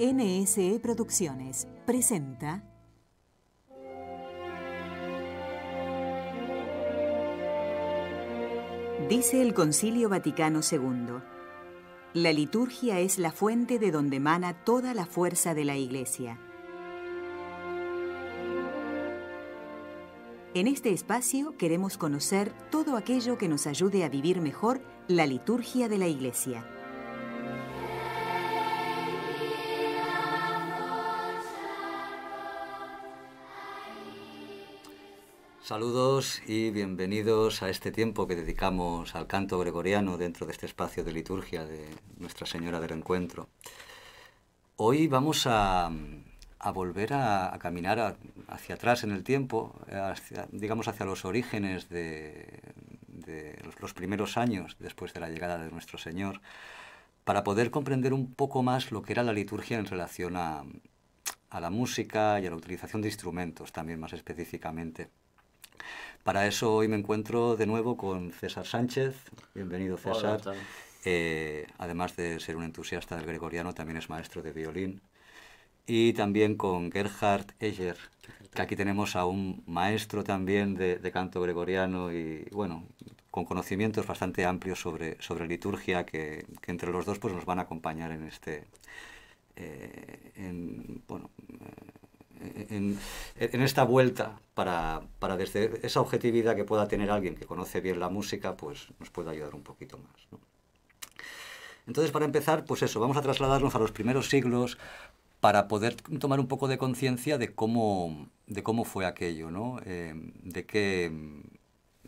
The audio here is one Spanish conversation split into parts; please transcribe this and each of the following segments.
NSE Producciones presenta Dice el Concilio Vaticano II, la liturgia es la fuente de donde emana toda la fuerza de la Iglesia. En este espacio queremos conocer todo aquello que nos ayude a vivir mejor la liturgia de la Iglesia. Saludos y bienvenidos a este tiempo que dedicamos al canto gregoriano dentro de este espacio de liturgia de Nuestra Señora del Encuentro. Hoy vamos a, volver a, caminar hacia atrás en el tiempo, digamos hacia los orígenes de, los primeros años después de la llegada de nuestro Señor, para poder comprender un poco más lo que era la liturgia en relación a la música y a la utilización de instrumentos también más específicamente. Para eso hoy me encuentro de nuevo con César Sánchez. Bienvenido César. Eh, además de ser un entusiasta del gregoriano, también es maestro de violín. Y también con Gerhard Eger, que aquí tenemos a un maestro también de, canto gregoriano y, bueno, con conocimientos bastante amplios sobre, sobre liturgia que, entre los dos pues, nos van a acompañar en este, eh, en, esta vuelta para, para, desde esa objetividad que pueda tener alguien que conoce bien la música, pues nos puede ayudar un poquito más. Entonces, para empezar, pues eso, vamos a trasladarnos a los primeros siglos para poder tomar un poco de conciencia de cómo, de cómo fue aquello, ¿no? Eh, de qué...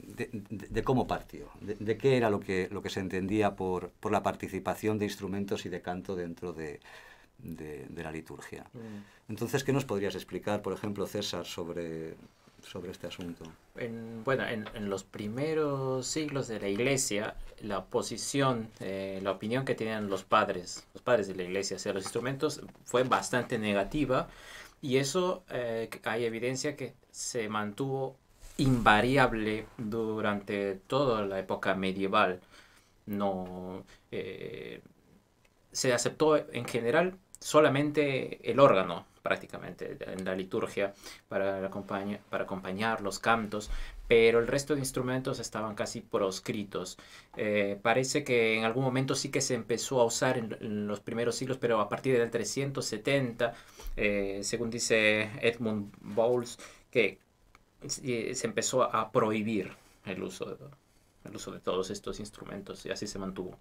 De, cómo partió, de, de, qué era lo que, lo que se entendía por, por la participación de instrumentos y de canto dentro de, de, la liturgia. Mm. Entonces, ¿qué nos podrías explicar, por ejemplo, César, sobre, sobre este asunto? bueno, en, los primeros siglos de la iglesia, la posición, eh, la opinión que tenían los padres, los padres de la iglesia hacia los instrumentos fue bastante negativa y eso eh, hay evidencia que se mantuvo invariable durante toda la época medieval. No eh, se aceptó en general solamente el órgano prácticamente en la liturgia para, acompañar, los cantos, pero el resto de instrumentos estaban casi proscritos. Eh, parece que en algún momento sí que se empezó a usar en, los primeros siglos, pero a partir del 370, eh, según dice Edmund Bowles, que eh, se empezó a prohibir el uso de, el uso de todos estos instrumentos y así se mantuvo.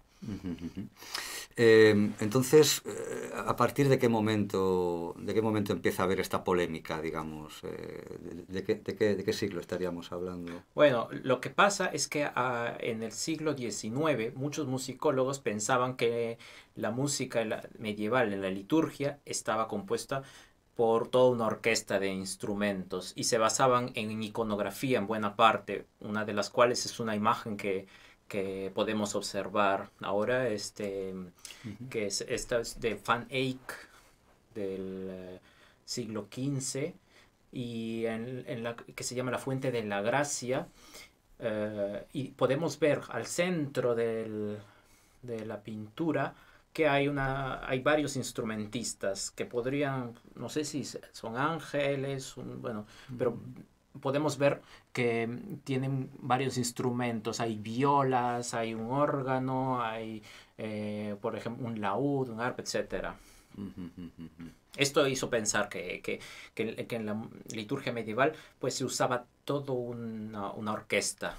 Eh, entonces, eh, ¿a partir de qué momento de qué momento empieza a haber esta polémica, digamos? Eh, de, qué, siglo estaríamos hablando? Bueno, lo que pasa es que ah, en el siglo XIX muchos musicólogos pensaban que la música medieval en la liturgia estaba compuesta por toda una orquesta de instrumentos y se basaban en iconografía en buena parte, una de las cuales es una imagen que, podemos observar ahora, este, que es, esta de Van Eyck del eh, siglo XV y en, que se llama la Fuente de la Gracia. Eh, y podemos ver al centro de la pintura que hay, una, hay varios instrumentistas que podrían, no sé si son ángeles, bueno, pero mm. podemos ver que tienen varios instrumentos, hay violas, hay un órgano, hay, eh, por ejemplo, un laúd, un arpa, etc. Esto hizo pensar que, que, que, en la liturgia medieval pues, se usaba todo una, orquesta,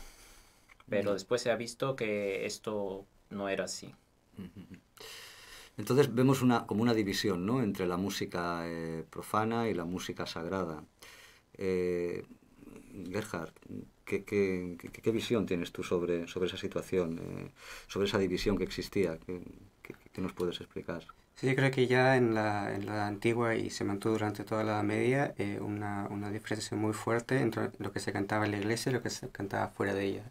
pero mm. después se ha visto que esto no era así. Entonces vemos una, como una división entre la música eh, profana y la música sagrada. Eh, Gerhard, ¿qué, visión tienes tú sobre, sobre esa situación, eh, sobre esa división que existía? ¿Qué, nos puedes explicar? Sí, yo creo que ya en la, en antigua y se mantuvo durante toda la Edad Media eh, una, diferencia muy fuerte entre lo que se cantaba en la iglesia y lo que se cantaba fuera de ella.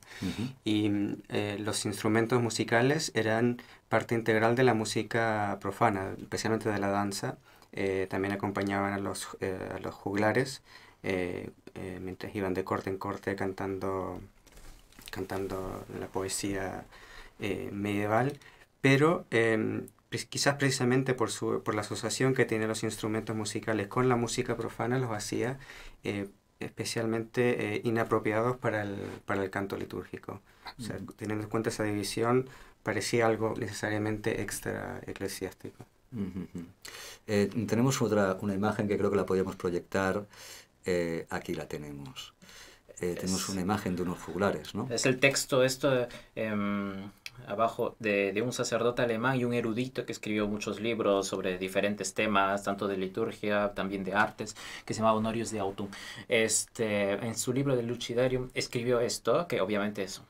Y mm, eh, los instrumentos musicales eran parte integral de la música profana, especialmente de la danza. Eh, también acompañaban a los, los juglares mientras iban de corte en corte cantando, cantando la poesía medieval. Pero em, quizás precisamente por, la asociación que tiene los instrumentos musicales con la música profana, los hacía eh, especialmente eh, inapropiados para el, para el canto litúrgico. O teniendo en cuenta esa división, parecía algo necesariamente extra eclesiástico. Eh, tenemos otra, una imagen que creo que la podíamos proyectar. aquí la tenemos. tenemos una imagen de unos juglares, ¿no? Es el texto, esto, em, abajo de, un sacerdote alemán y un erudito que escribió muchos libros sobre diferentes temas, tanto de liturgia, también de artes, que se llamaba Honorius de Autun Este, en su libro de Lucidarium escribió esto, que obviamente es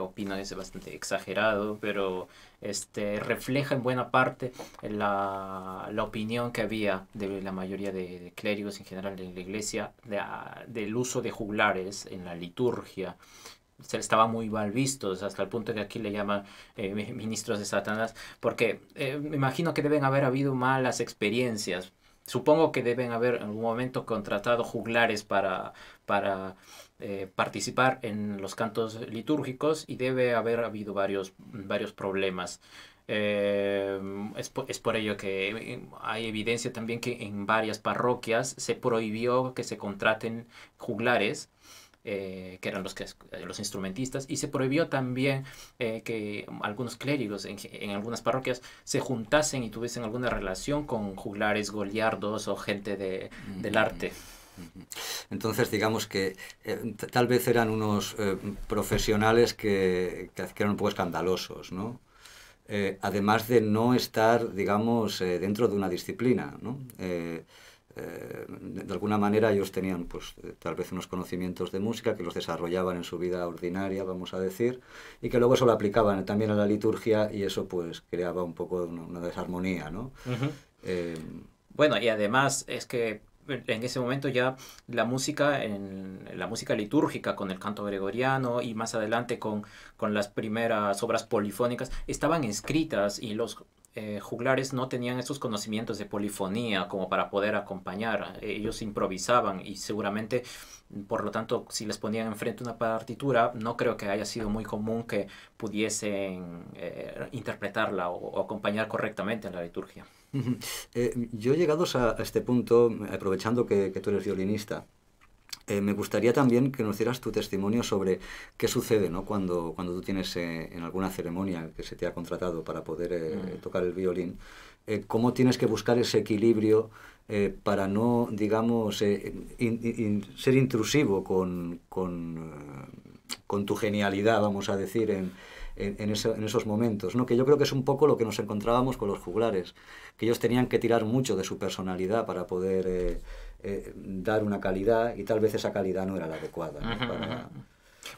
opino es bastante exagerado, pero este, refleja en buena parte la, la opinión que había de la mayoría de, clérigos en general en la iglesia del uso de juglares en la liturgia se estaba muy mal visto, hasta el punto que aquí le llaman eh, ministros de Satanás, porque eh, me imagino que deben haber habido malas experiencias. Supongo que deben haber en algún momento contratado juglares para, para eh, participar en los cantos litúrgicos y debe haber habido varios, varios problemas. es, es, por ello que hay evidencia también que en varias parroquias se prohibió que se contraten juglares eh, que eran los, que, eh, los instrumentistas, y se prohibió también eh, que algunos clérigos en, en, algunas parroquias se juntasen y tuviesen alguna relación con juglares, goliardos o gente de, del arte. Entonces, digamos que tal vez eran unos profesionales que, que, eran un poco escandalosos, ¿no? además de no estar, digamos, dentro de una disciplina, ¿no? Eh, de alguna manera ellos tenían pues eh, tal vez unos conocimientos de música que los desarrollaban en su vida ordinaria, vamos a decir, y que luego eso lo aplicaban también a la liturgia y eso pues creaba un poco una, desarmonía, ¿no? Eh, bueno, y además es que en ese momento ya la música en la música litúrgica con el canto gregoriano y más adelante con, con las primeras obras polifónicas estaban escritas y los eh, juglares no tenían esos conocimientos de polifonía como para poder acompañar. Ellos improvisaban y seguramente, por lo tanto, si les ponían enfrente una partitura, no creo que haya sido muy común que pudiesen eh, interpretarla o, acompañar correctamente la liturgia. Eh, yo llegados a este punto, aprovechando que, que tú eres violinista, eh, me gustaría también que nos dieras tu testimonio sobre qué sucede ¿no? cuando, cuando tú tienes eh, en alguna ceremonia que se te ha contratado para poder eh, mm. tocar el violín, cómo tienes que buscar ese equilibrio para no, digamos, ser intrusivo con, con, tu genialidad, vamos a decir, en, en, esos momentos, ¿no? que yo creo que es un poco lo que nos encontrábamos con los juglares, que ellos tenían que tirar mucho de su personalidad para poder... Eh, dar una calidad y tal vez esa calidad no era la adecuada.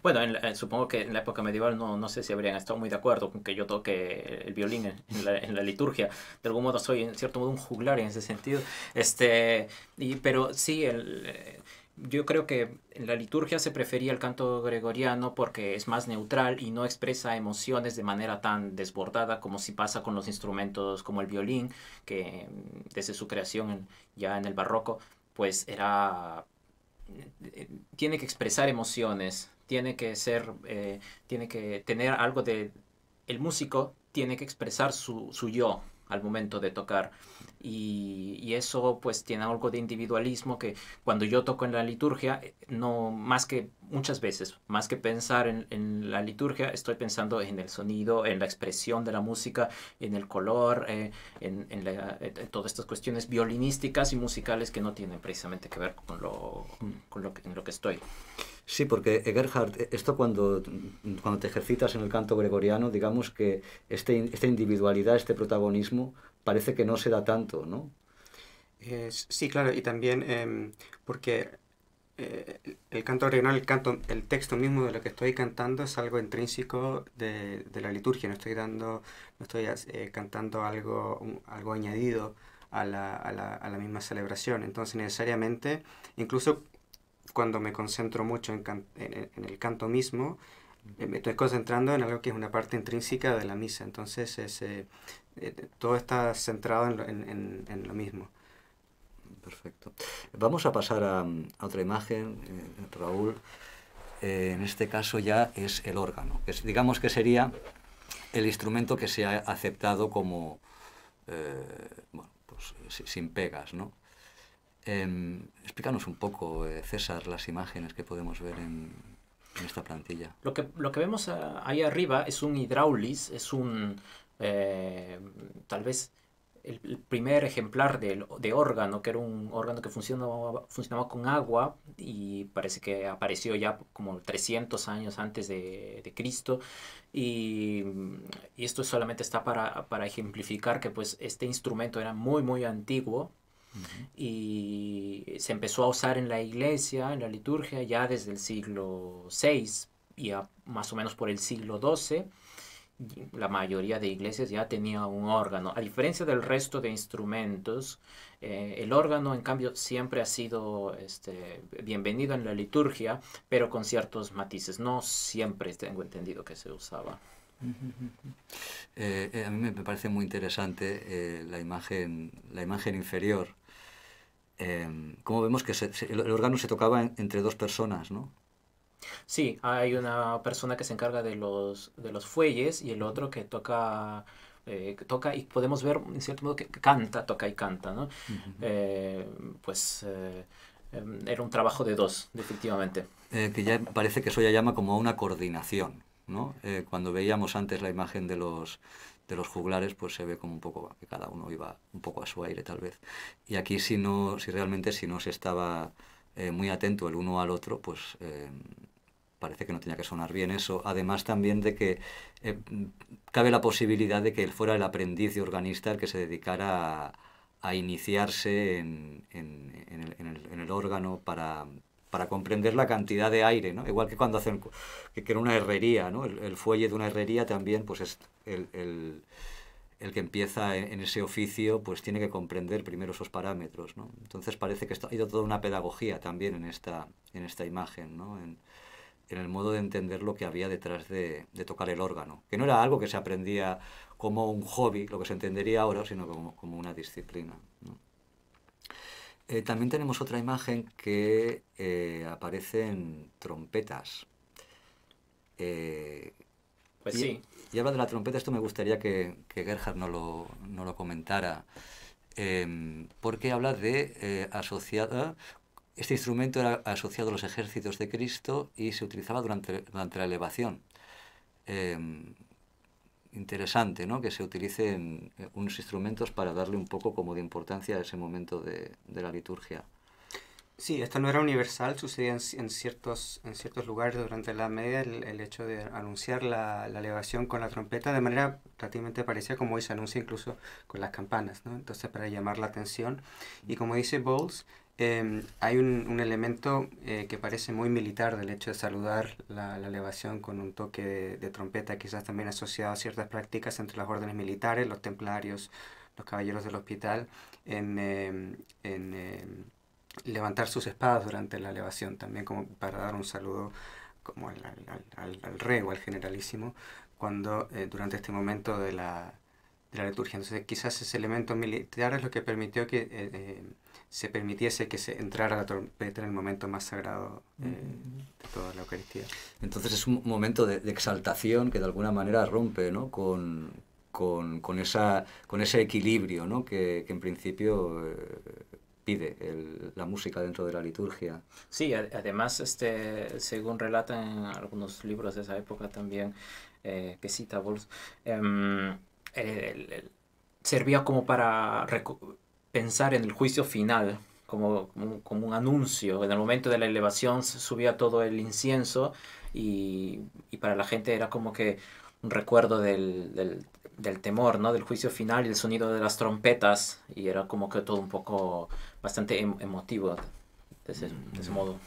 Bueno, eh, supongo que en la época medieval no, no sé si habrían estado muy de acuerdo con que yo toque el violín en, la, liturgia. De algún modo soy, en cierto modo, un juglar en ese sentido. Este, y, pero sí, el, eh, yo creo que en la liturgia se prefería el canto gregoriano porque es más neutral y no expresa emociones de manera tan desbordada como si pasa con los instrumentos como el violín, que mm, desde su creación ya en el barroco pues era... Eh, eh, tiene que expresar emociones, tiene que ser, eh, tiene que tener algo de... El músico tiene que expresar su, su yo, al momento de tocar. Y, eso pues tiene algo de individualismo que cuando yo toco en la liturgia, eh, no más que muchas veces, más que pensar en, la liturgia, estoy pensando en el sonido, en la expresión de la música, en el color, eh, en, eh, todas estas cuestiones violinísticas y musicales que no tienen precisamente que ver con lo, con lo que estoy. Sí, porque eh, Gerhard, eh, esto cuando, mm, cuando te ejercitas en el canto gregoriano, digamos que este, esta individualidad, este protagonismo, parece que no se da tanto, ¿no? sí, claro, y también em, porque eh, el canto gregoriano, el, canto, el texto mismo de lo que estoy cantando es algo intrínseco de, la liturgia, no estoy, dando, no estoy cantando algo, algo añadido. A la, a la, misma celebración. Entonces necesariamente, incluso cuando me concentro mucho en, en, el canto mismo, eh, me estoy concentrando en algo que es una parte intrínseca de la misa, entonces es, eh, eh, todo está centrado en lo, en, mismo. Perfecto. Vamos a pasar a, otra imagen, Raúl. en este caso ya es el órgano, digamos que sería el instrumento que se ha aceptado como, pues, sin pegas, ¿no? Em, explícanos un poco, eh, César, las imágenes que podemos ver en, esta plantilla. Lo que, vemos ah, ahí arriba es un hidráulis, es un, eh, tal vez, el, primer ejemplar de, órgano, que era un órgano que funcionaba, funcionaba con agua y parece que apareció ya como 300 años antes de, Cristo. Y, esto solamente está para, para ejemplificar que pues este instrumento era muy, muy antiguo y se empezó a usar en la iglesia, en la liturgia, ya desde el siglo VI y más o menos por el siglo XII. La mayoría de iglesias ya tenía un órgano. A diferencia del resto de instrumentos, eh, el órgano, en cambio, siempre ha sido este, bienvenido en la liturgia, pero con ciertos matices. No siempre tengo entendido que se usaba. Eh, eh, a mí me parece muy interesante la, imagen, la imagen inferior ¿Cómo em, como vemos que el órgano se tocaba entre dos personas, ¿no? Sí, hay una persona que se encarga de los, de los fuelles y el otro que toca, eh, toca y podemos ver en cierto modo que canta, toca y canta, ¿no? Eh, pues eh, em, era un trabajo de dos, definitivamente. que ya parece que eso ya llama como a una coordinación, ¿no? cuando veíamos antes la imagen de los de los juglares, pues se ve como un poco que cada uno iba un poco a su aire tal vez. Y aquí si no, si realmente si no se estaba eh, muy atento el uno al otro, pues eh, parece que no tenía que sonar bien eso. Además también de que eh, cabe la posibilidad de que él fuera el aprendiz de organista el que se dedicara a, iniciarse en, el, órgano para, para comprender la cantidad de aire, ¿no? Igual que cuando hacen, que, que una herrería, ¿no? El, fuelle de una herrería también, pues es el, el, el que empieza en, ese oficio, pues tiene que comprender primero esos parámetros, ¿no? Entonces parece que ha ido toda una pedagogía también en esta, en esta imagen, ¿no? En, el modo de entender lo que había detrás de, tocar el órgano, que no era algo que se aprendía como un hobby, lo que se entendería ahora, sino como, como una disciplina. ¿no? Eh, también tenemos otra imagen que eh, aparecen trompetas. Eh, pues sí. Y habla de la trompeta, esto me gustaría que, Gerhard no lo, comentara, em, porque habla de asociada... Este instrumento era asociado a los ejércitos de Cristo y se utilizaba durante, durante la elevación. Em, interesante ¿no? que se utilicen eh, unos instrumentos para darle un poco como de importancia a ese momento de, la liturgia. Sí, esto no era universal, sucedía en, ciertos, en ciertos lugares durante la media el, hecho de anunciar la, elevación con la trompeta de manera prácticamente parecida como hoy se anuncia incluso con las campanas, ¿no? entonces para llamar la atención. Y como dice Bowles, Em, hay un, elemento eh, que parece muy militar del hecho de saludar la, elevación con un toque de, trompeta, quizás también asociado a ciertas prácticas entre las órdenes militares, los templarios, los caballeros del hospital, en, em, em, levantar sus espadas durante la elevación, también como para dar un saludo como al, al, al rey o al generalísimo, cuando eh, durante este momento de la, la liturgia. Entonces quizás ese elemento militar es lo que permitió que eh, eh, se permitiese que se entrara la trompeta en el momento más sagrado eh, mm. de toda la Eucaristía. Entonces es un momento de, exaltación que de alguna manera rompe ¿no? con, con, con, esa, con ese equilibrio ¿no? que, que en principio pide la música dentro de la liturgia. Sí, además, este, según relatan algunos libros de esa época también, que cita Wolf, eh, servía como para pensar en el juicio final, como, como, un anuncio. En el momento de la elevación subía todo el incienso y, para la gente era como que un recuerdo del, temor, ¿no? Del juicio final y el sonido de las trompetas y era como que todo un poco bastante em, emotivo de ese, modo.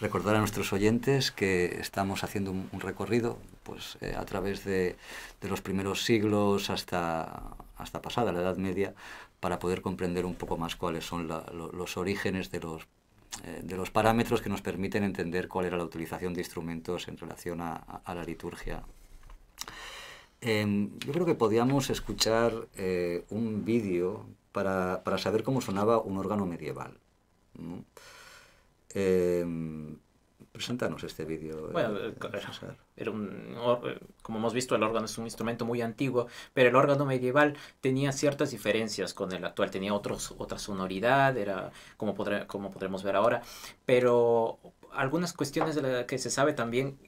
Recordar a nuestros oyentes que estamos haciendo un, recorrido pues, eh, a través de, los primeros siglos hasta, hasta pasada la Edad Media para poder comprender un poco más cuáles son los orígenes de los eh, de los parámetros que nos permiten entender cuál era la utilización de instrumentos en relación a, la liturgia. Em, yo creo que podíamos escuchar eh, un vídeo para, para, saber cómo sonaba un órgano medieval. Eh, Preséntanos este vídeo. Eh, bueno, como hemos visto, el órgano es un instrumento muy antiguo, pero el órgano medieval tenía ciertas diferencias con el actual, tenía otros, otra sonoridad, era como, como podremos ver ahora, pero algunas cuestiones de la que se sabe también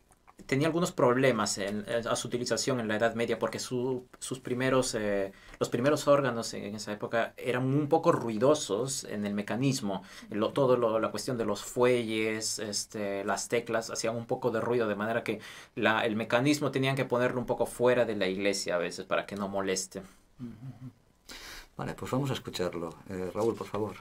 tenía algunos problemas en, a su utilización en la Edad Media porque sus primeros, eh, los primeros órganos en, esa época eran un poco ruidosos en el mecanismo. todo la cuestión de los fuelles, este, las teclas hacían un poco de ruido de manera que el mecanismo tenían que ponerlo un poco fuera de la iglesia a veces para que no moleste. Vale, pues vamos a escucharlo. Eh, Raúl, por favor.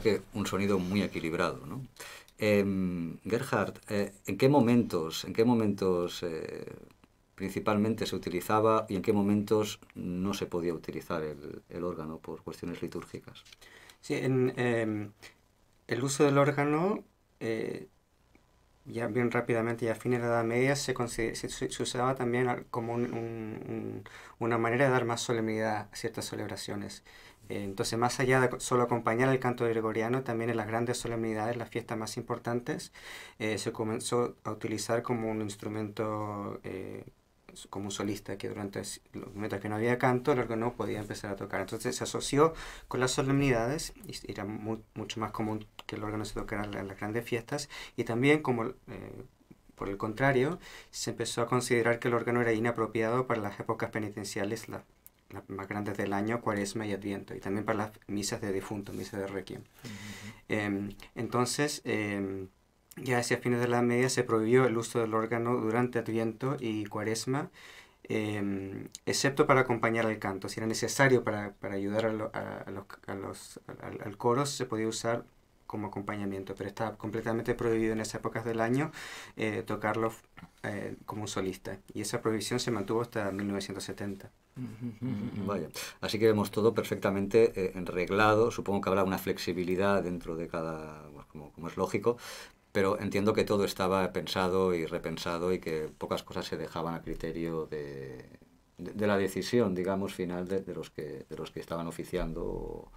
que un sonido muy equilibrado, ¿no? Em, Gerhard, eh, ¿en qué momentos, en qué momentos eh, principalmente se utilizaba y en qué momentos no se podía utilizar el, órgano por cuestiones litúrgicas? Sí, em, el uso del órgano, eh, ya bien rápidamente, y a fines de la Edad Media, se, usaba también como una manera de dar más solemnidad a ciertas celebraciones. Entonces, más allá de solo acompañar el canto gregoriano, también en las grandes solemnidades, las fiestas más importantes, eh, se comenzó a utilizar como un instrumento, eh, como un solista, que durante los momentos que no había canto, el órgano podía empezar a tocar. Entonces, se asoció con las solemnidades, y era mucho más común que el órgano se tocara en las grandes fiestas, y también como... Eh, por el contrario, se empezó a considerar que el órgano era inapropiado para las épocas penitenciales, las más grandes del año, Cuaresma y Adviento, y también para las misas de difuntos, misas de requiem. Em, entonces, em, ya hacia fines de la media se prohibió el uso del órgano durante Adviento y Cuaresma, em, excepto para acompañar al canto. Si era necesario para, ayudar a a, los, al coro, se podía usar como acompañamiento, pero estaba completamente prohibido en esas épocas del año eh, tocarlo eh, como un solista. Y esa prohibición se mantuvo hasta 1970. Vaya, así que vemos todo perfectamente eh, enreglado. Supongo que habrá una flexibilidad dentro de cada, como, es lógico, pero entiendo que todo estaba pensado y repensado y que pocas cosas se dejaban a criterio de, la decisión, digamos, final de, los, que, de los que estaban oficiando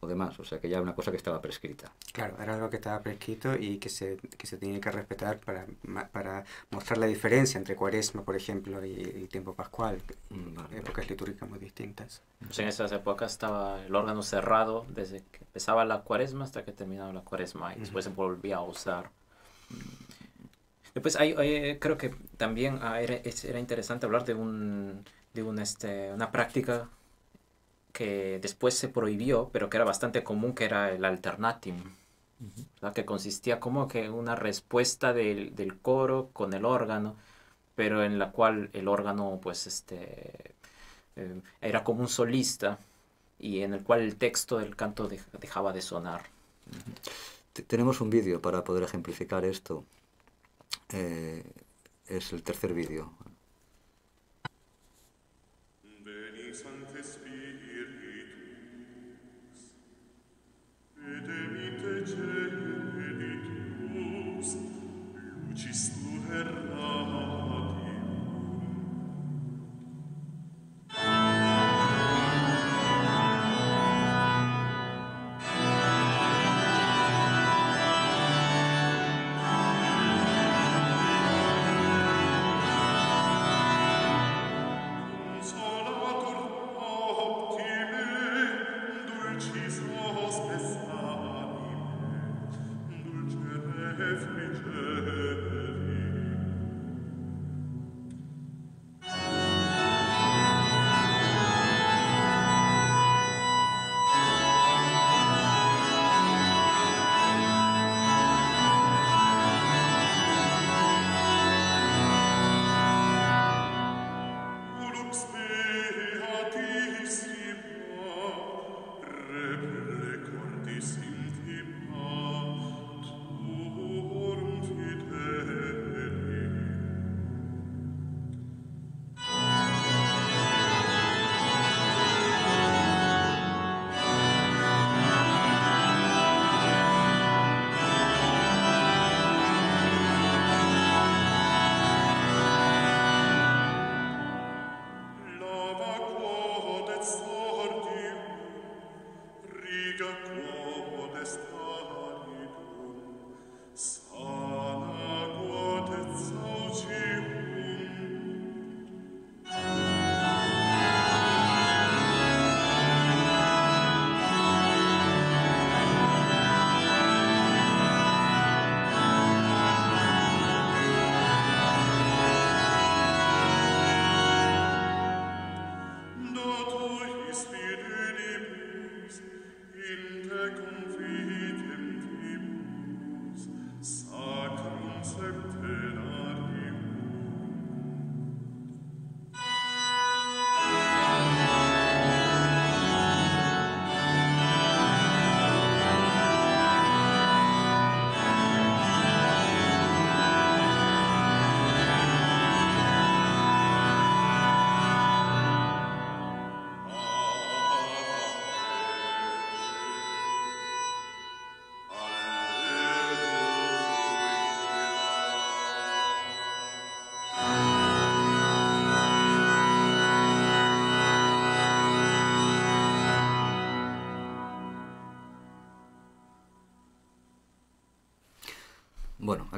o demás. O sea, que ya era una cosa que estaba prescrita. Claro, era algo que estaba prescrito y que se, que se tiene que respetar para, para mostrar la diferencia entre cuaresma, por ejemplo, y tiempo pascual, mm, épocas litúrgicas muy distintas. en esas épocas estaba el órgano cerrado desde que empezaba la cuaresma hasta que terminaba la cuaresma y después se volvía a usar. Después eh, creo que también ah, era, era interesante hablar de un de un, este, una práctica que después se prohibió, pero que era bastante común, que era el alternatim, que consistía como que una respuesta del, coro con el órgano, pero en la cual el órgano pues este, eh, era como un solista y en el cual el texto del canto dejaba de sonar. Tenemos un vídeo para poder ejemplificar esto. Eh, es el tercer vídeo.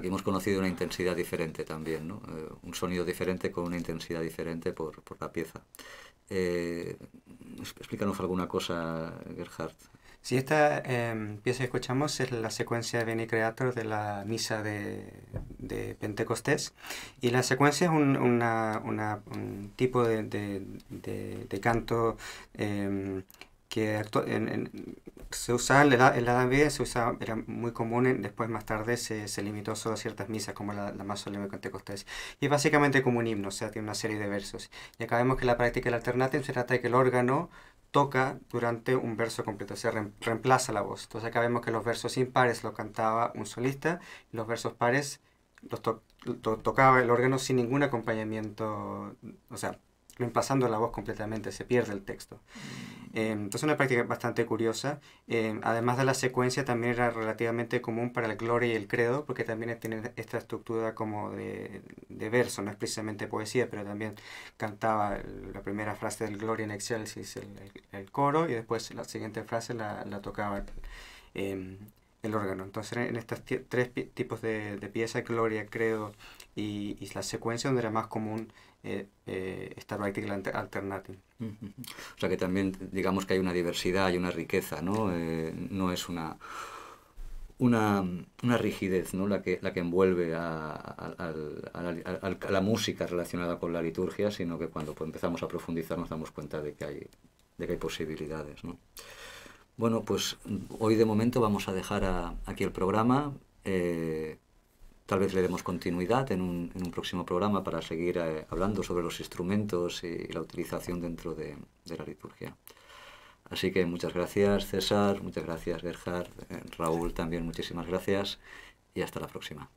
aquí hemos conocido una intensidad diferente también, ¿no? Eh, un sonido diferente con una intensidad diferente por, la pieza. Eh, explícanos alguna cosa, Gerhard. Si sí, esta em, pieza que escuchamos es la secuencia de Veni Creator de la misa de, Pentecostés. Y la secuencia es un, tipo de, canto em, que en, se usaba en la, en la se usaba, era muy común, después más tarde se, se, limitó solo a ciertas misas, como la, la más solemne pentecostés. Y es básicamente como un himno, o sea, tiene una serie de versos. Y acá vemos que la práctica del se trata de que el órgano toca durante un verso completo, o sea, reemplaza la voz. Entonces acá vemos que los versos impares los cantaba un solista, los versos pares los tocaba el órgano sin ningún acompañamiento, o sea, reemplazando la voz completamente, se pierde el texto. Mm. Eh, entonces una práctica bastante curiosa. Eh, además de la secuencia también era relativamente común para el gloria y el credo, porque también tienen esta estructura como de, de verso, no es precisamente poesía, pero también cantaba la primera frase del gloria en excelsis el, coro y después la siguiente frase la, tocaba em, el órgano. Entonces en estos tres tipos de, de piezas, gloria, credo, y, y la secuencia donde era más común eh, eh, Alternative. O sea que también digamos que hay una diversidad, hay una riqueza, ¿no? Eh, no es una, una, rigidez ¿no? la, que, la que envuelve a, la, música relacionada con la liturgia, sino que cuando pues, empezamos a profundizar nos damos cuenta de que hay, de que hay posibilidades. Bueno, pues hoy de momento vamos a dejar aquí el programa. Eh, Tal vez le demos continuidad en un, próximo programa para seguir eh, hablando sobre los instrumentos y, la utilización dentro de, la liturgia. Así que muchas gracias César, muchas gracias Gerhard, eh, Raúl también muchísimas gracias y hasta la próxima.